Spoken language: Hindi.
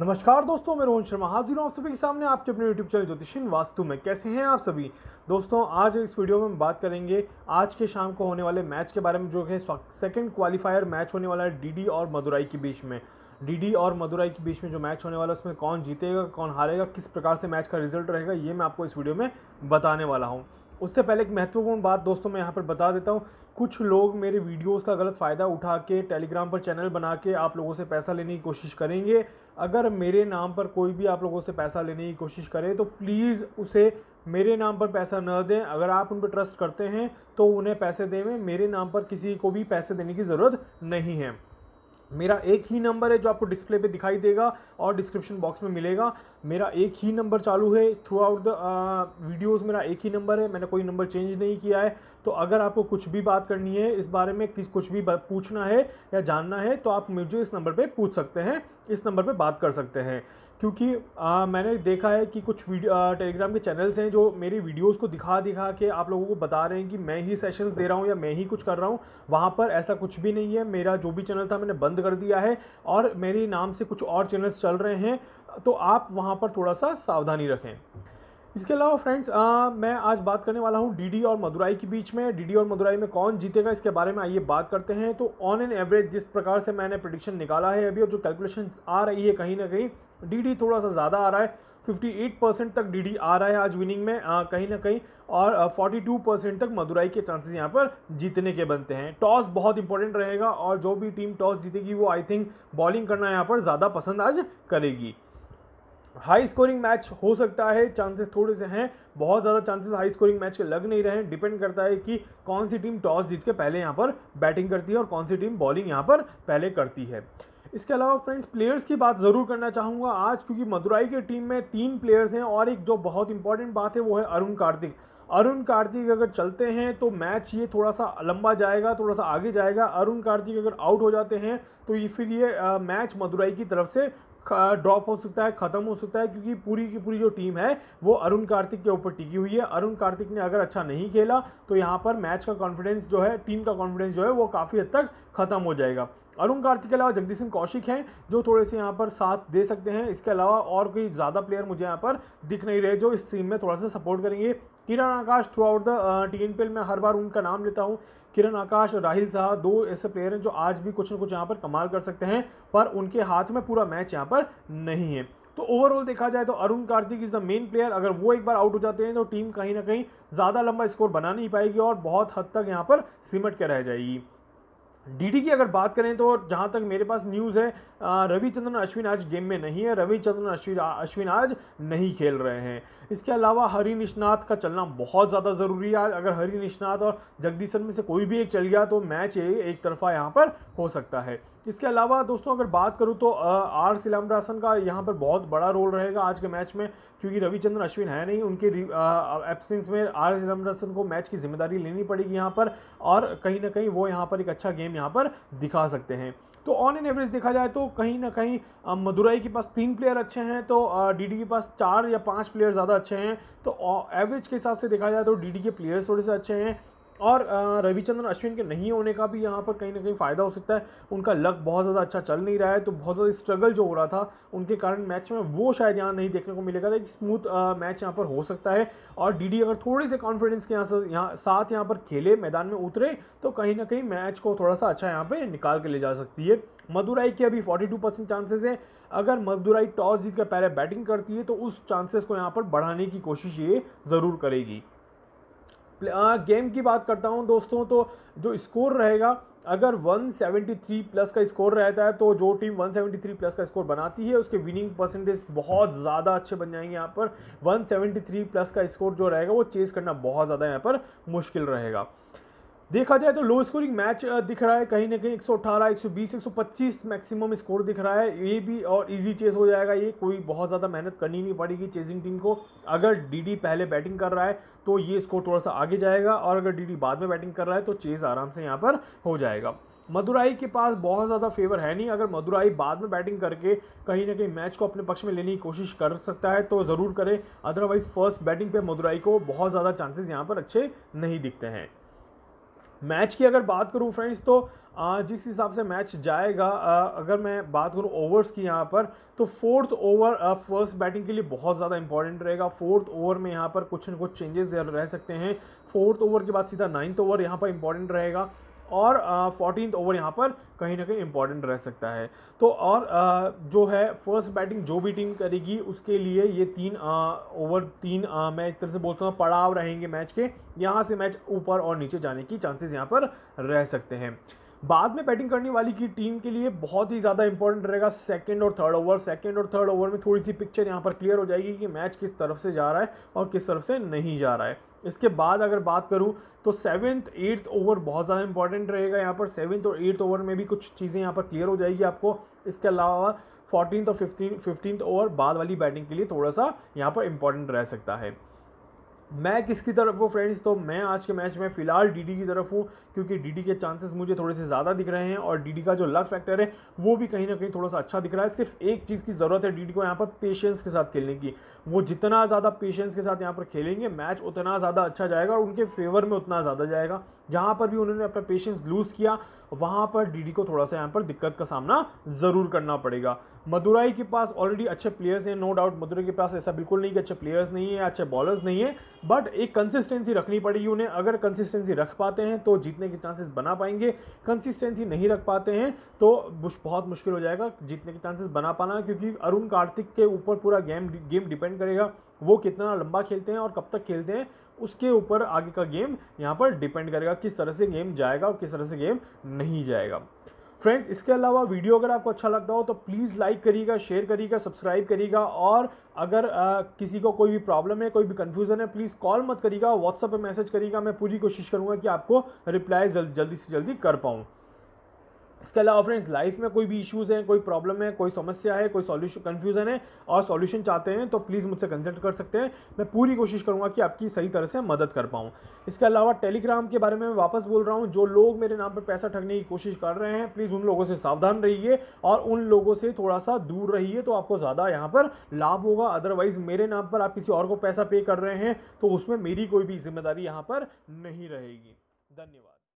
नमस्कार दोस्तों मैं रोहन शर्मा हाजिर हूँ आप सभी के सामने आपके अपने यूट्यूब चैनल ज्योतिषिन वास्तु में कैसे हैं आप सभी दोस्तों आज इस वीडियो में हम बात करेंगे आज के शाम को होने वाले मैच के बारे में जो है सेकंड क्वालिफायर मैच होने वाला है डीडी और मदुराई के बीच में डीडी और मदुराई के बीच में जो मैच होने वाला है उसमें कौन जीतेगा कौन हारेगा किस प्रकार से मैच का रिजल्ट रहेगा ये मैं आपको इस वीडियो में बताने वाला हूँ उससे पहले एक महत्वपूर्ण बात दोस्तों मैं यहाँ पर बता देता हूँ कुछ लोग मेरे वीडियोस का गलत फ़ायदा उठा के टेलीग्राम पर चैनल बना के आप लोगों से पैसा लेने की कोशिश करेंगे अगर मेरे नाम पर कोई भी आप लोगों से पैसा लेने की कोशिश करे तो प्लीज़ उसे मेरे नाम पर पैसा न दें अगर आप उन पर ट्रस्ट करते हैं तो उन्हें पैसे देवें मेरे नाम पर किसी को भी पैसे देने की ज़रूरत नहीं है मेरा एक ही नंबर है जो आपको डिस्प्ले पे दिखाई देगा और डिस्क्रिप्शन बॉक्स में मिलेगा मेरा एक ही नंबर चालू है थ्रू आउट द वीडियोज़ मेरा एक ही नंबर है मैंने कोई नंबर चेंज नहीं किया है तो अगर आपको कुछ भी बात करनी है इस बारे में किस कुछ भी पूछना है या जानना है तो आप मुझे इस नंबर पर पूछ सकते हैं इस नंबर पर बात कर सकते हैं क्योंकि आ, मैंने देखा है कि कुछ टेलीग्राम के चैनल्स हैं जो मेरी वीडियोस को दिखा दिखा के आप लोगों को बता रहे हैं कि मैं ही सेशंस दे रहा हूँ या मैं ही कुछ कर रहा हूँ वहाँ पर ऐसा कुछ भी नहीं है मेरा जो भी चैनल था मैंने बंद कर दिया है और मेरे नाम से कुछ और चैनल्स चल रहे हैं तो आप वहाँ पर थोड़ा सा सावधानी रखें इसके अलावा फ्रेंड्स मैं आज बात करने वाला हूँ डीडी और मदुराई के बीच में डीडी और मदुराई में कौन जीतेगा इसके बारे में आइए बात करते हैं तो ऑन एन एवरेज जिस प्रकार से मैंने प्रडिक्शन निकाला है अभी और जो कैलकुलेशन आ रही है कहीं ना कहीं डीडी थोड़ा सा ज़्यादा आ रहा है 58 परसेंट तक डीडी आ रहा है आज विनिंग में कहीं ना कहीं और 42 परसेंट तक मदुराई के चांसेस यहाँ पर जीतने के बनते हैं टॉस बहुत इंपॉर्टेंट रहेगा और जो भी टीम टॉस जीतेगी वो आई थिंक बॉलिंग करना यहाँ पर ज़्यादा पसंद आज करेगी हाई स्कोरिंग मैच हो सकता है चांसेस थोड़े से हैं बहुत ज़्यादा चांसेस हाई स्कोरिंग मैच के लग नहीं रहे हैं डिपेंड करता है कि कौन सी टीम टॉस जीत के पहले यहाँ पर बैटिंग करती है और कौन सी टीम बॉलिंग यहाँ पर पहले करती है इसके अलावा फ्रेंड्स प्लेयर्स की बात ज़रूर करना चाहूँगा आज क्योंकि मदुराई के टीम में तीन प्लेयर्स हैं और एक जो बहुत इंपॉर्टेंट बात है वो है अरुण कार्तिक अरुण कार्तिक अगर चलते हैं तो मैच ये थोड़ा सा लंबा जाएगा थोड़ा सा आगे जाएगा अरुण कार्तिक अगर आउट हो जाते हैं तो ये फिर ये मैच मदुराई की तरफ से ड्रॉप हो सकता है ख़त्म हो सकता है क्योंकि पूरी की पूरी जो टीम है वो अरुण कार्तिक के ऊपर टिकी हुई है अरुण कार्तिक ने अगर अच्छा नहीं खेला तो यहाँ पर मैच का कॉन्फिडेंस जो है टीम का कॉन्फिडेंस जो है वो काफ़ी हद तक ख़त्म हो जाएगा अरुण कार्तिक के अलावा जगदीश सिंह कौशिक हैं जो थोड़े से यहाँ पर साथ दे सकते हैं इसके अलावा और कोई ज़्यादा प्लेयर मुझे यहाँ पर दिख नहीं रहे जो इस टीम में थोड़ा सा सपोर्ट करेंगे Kiran Akash throughout the T N P L मैं हर बार उनका नाम लेता हूँ किरण आकाश राहिल शाह दो ऐसे प्लेयर हैं जो आज भी कुछ ना कुछ यहाँ पर कमाल कर सकते हैं पर उनके हाथ में पूरा मैच यहाँ पर नहीं है तो ओवरऑल देखा जाए तो Arun Karthik is the main player अगर वो एक बार आउट हो जाते हैं तो टीम कहीं ना कहीं ज़्यादा लंबा स्कोर बना नहीं पाएगी और बहुत हद तक यहाँ पर सिमट के रह जाएगी डीडी की अगर बात करें तो जहां तक मेरे पास न्यूज़ है रविचंद्रन अश्विन आज गेम में नहीं है रविचंद्रन अश्विन अश्विन आज नहीं खेल रहे हैं इसके अलावा हरि निष्णात का चलना बहुत ज़्यादा ज़रूरी है अगर हरि निष्णात और जगदीश में से कोई भी एक चल गया तो मैच एक तरफा यहाँ पर हो सकता है इसके अलावा दोस्तों अगर बात करूँ तो आर सिलम्बरासन का यहाँ पर बहुत बड़ा रोल रहेगा आज के मैच में क्योंकि रविचंद्र अश्विन है नहीं उनके एब्सेंस में आर सिलम्बरासन को मैच की जिम्मेदारी लेनी पड़ेगी यहाँ पर और कहीं ना कहीं वो यहाँ पर एक अच्छा गेम यहाँ पर दिखा सकते हैं तो ऑन एन एवरेज देखा जाए तो कहीं ना कहीं मदुरई के पास तीन प्लेयर अच्छे हैं तो डीडी के पास चार या पांच प्लेयर ज़्यादा अच्छे हैं तो एवरेज के हिसाब से देखा जाए तो डीडी के प्लेयर्स थोड़े से अच्छे हैं और रविचंद्रन अश्विन के नहीं होने का भी यहाँ पर कहीं ना कहीं फ़ायदा हो सकता है उनका लक बहुत ज़्यादा अच्छा चल नहीं रहा है तो बहुत ज़्यादा स्ट्रगल जो हो रहा था उनके कारण मैच में वो शायद यहाँ नहीं देखने को मिलेगा एक स्मूथ मैच यहाँ पर हो सकता है और डी अगर थोड़े से कॉन्फिडेंस के यहाँ से यहाँ साथ यहाँ पर खेले मैदान में उतरे तो कहीं ना कहीं मैच को थोड़ा सा अच्छा यहाँ पर निकाल के ले जा सकती है मदुराई के अभी 42 परसेंट चांसेस हैं अगर मदुराई टॉस जीत कर पहले बैटिंग करती है तो उस चांसेस को यहाँ पर बढ़ाने की कोशिश ये ज़रूर करेगी गेम की बात करता हूँ दोस्तों तो जो स्कोर रहेगा अगर 173 प्लस का स्कोर रहता है तो जो टीम 173 प्लस का स्कोर बनाती है उसके विनिंग परसेंटेज बहुत ज़्यादा अच्छे बन जाएंगे यहाँ पर 173 प्लस का स्कोर जो रहेगा वो चेज़ करना बहुत ज़्यादा यहाँ पर मुश्किल रहेगा देखा जाए तो लो स्कोरिंग मैच दिख रहा है कहीं ना कहीं 118, 120, 125 मैक्सिमम स्कोर दिख रहा है ये भी और इजी चेस हो जाएगा ये कोई बहुत ज़्यादा मेहनत करनी नहीं पड़ेगी चेजिंग टीम को अगर डीडी पहले बैटिंग कर रहा है तो ये स्कोर थोड़ा सा आगे जाएगा और अगर डीडी बाद में बैटिंग कर रहा है तो चेज़ आराम से यहाँ पर हो जाएगा मदुराई के पास बहुत ज़्यादा फेवर है नहीं अगर मदुराई बाद में बैटिंग करके कहीं ना कहीं मैच को अपने पक्ष में लेने की कोशिश कर सकता है तो ज़रूर करें अदरवाइज़ फर्स्ट बैटिंग पे मदुराई को बहुत ज़्यादा चांसेस यहाँ पर अच्छे नहीं दिखते हैं मैच की अगर बात करूं फ्रेंड्स तो जिस हिसाब से मैच जाएगा अगर मैं बात करूं ओवर्स की यहाँ पर तो फोर्थ ओवर फर्स्ट बैटिंग के लिए बहुत ज़्यादा इंपॉर्टेंट रहेगा फोर्थ ओवर में यहाँ पर कुछ ना कुछ चेंजेस रह सकते हैं फोर्थ ओवर के बाद सीधा नाइन्थ ओवर यहाँ पर इंपॉर्टेंट रहेगा और फोर्टीन ओवर यहाँ पर कहीं ना कहीं इंपॉर्टेंट रह सकता है तो और आ, जो है फर्स्ट बैटिंग जो भी टीम करेगी उसके लिए ये तीन ओवर तीन आ, मैं एक तरह से बोलता हूँ पड़ाव रहेंगे मैच के यहाँ से मैच ऊपर और नीचे जाने की चांसेस यहाँ पर रह सकते हैं बाद में बैटिंग करने वाली की टीम के लिए बहुत ही ज़्यादा इंपॉर्टेंट रहेगा सेकेंड और थर्ड ओवर सेकेंड और थर्ड ओवर में थोड़ी सी पिक्चर यहाँ पर क्लियर हो जाएगी कि मैच किस तरफ से जा रहा है और किस तरफ से नहीं जा रहा है इसके बाद अगर बात करूँ तो सेवन्थ एट्थ ओवर बहुत ज़्यादा इंपॉर्टेंट रहेगा यहाँ पर सेवन्थ और एट्थ ओवर में भी कुछ चीज़ें यहाँ पर क्लियर हो जाएगी आपको इसके अलावा फोर्टीन और फिफ्टीन फिफ्टीन ओवर बाद वाली बैटिंग के लिए थोड़ा सा यहाँ पर इंपॉर्टेंट रह सकता है मैं किसकी तरफ हूँ फ्रेंड्स तो मैं आज के मैच में फिलहाल डीडी की तरफ हूँ क्योंकि डीडी के चांसेस मुझे थोड़े से ज़्यादा दिख रहे हैं और डीडी का जो लक फैक्टर है वो भी कहीं ना कहीं थोड़ा सा अच्छा दिख रहा है सिर्फ एक चीज़ की ज़रूरत है डीडी को यहाँ पर पेशेंस के साथ खेलने की वो जितना ज़्यादा पेशेंस के साथ यहाँ पर खेलेंगे मैच उतना ज़्यादा अच्छा जाएगा और उनके फेवर में उतना ज़्यादा जाएगा जहाँ पर भी उन्होंने अपना पेशेंस लूज़ किया वहाँ पर डीडी को थोड़ा सा यहाँ पर दिक्कत का सामना ज़रूर करना पड़ेगा मदुराई के पास ऑलरेडी अच्छे प्लेयर्स हैं नो डाउट मदुराई के पास ऐसा बिल्कुल नहीं कि अच्छे प्लेयर्स नहीं है अच्छे बॉलर्स नहीं है बट एक कंसिस्टेंसी रखनी पड़ेगी उन्हें अगर कंसिस्टेंसी रख पाते हैं तो जीतने के चांसेस बना पाएंगे कंसिस्टेंसी नहीं रख पाते हैं तो बहुत मुश्किल हो जाएगा जीतने के चांसेस बना पाना क्योंकि अरुण कार्तिक के ऊपर पूरा गेम गेम डिपेंड करेगा वो कितना लंबा खेलते हैं और कब तक खेलते हैं उसके ऊपर आगे का गेम यहाँ पर डिपेंड करेगा किस तरह से गेम जाएगा और किस तरह से गेम नहीं जाएगा फ्रेंड्स इसके अलावा वीडियो अगर आपको अच्छा लगता हो तो प्लीज़ लाइक करिएगा शेयर करिएगा सब्सक्राइब करिएगा और अगर आ, किसी को कोई भी प्रॉब्लम है कोई भी कन्फ्यूज़न है प्लीज़ कॉल मत करिएगा व्हाट्सअप पे मैसेज करिएगा मैं पूरी कोशिश करूँगा कि आपको रिप्लाई जल, जल्दी से जल्दी कर पाऊँ इसके अलावा फ्रेंड्स लाइफ में कोई भी इश्यूज़ हैं कोई प्रॉब्लम है कोई समस्या है कोई सॉल्यूशन कन्फ्यूज़न है और सॉल्यूशन चाहते हैं तो प्लीज़ मुझसे कंसल्ट कर सकते हैं मैं पूरी कोशिश करूँगा कि आपकी सही तरह से मदद कर पाऊँ इसके अलावा टेलीग्राम के बारे में मैं वापस बोल रहा हूँ जो लोग मेरे नाम पर पैसा ठगने की कोशिश कर रहे हैं प्लीज़ उन लोगों से सावधान रहिए और उन लोगों से थोड़ा सा दूर रहिए तो आपको ज़्यादा यहाँ पर लाभ होगा अदरवाइज़ मेरे नाम पर आप किसी और को पैसा पे कर रहे हैं तो उसमें मेरी कोई भी जिम्मेदारी यहाँ पर नहीं रहेगी धन्यवाद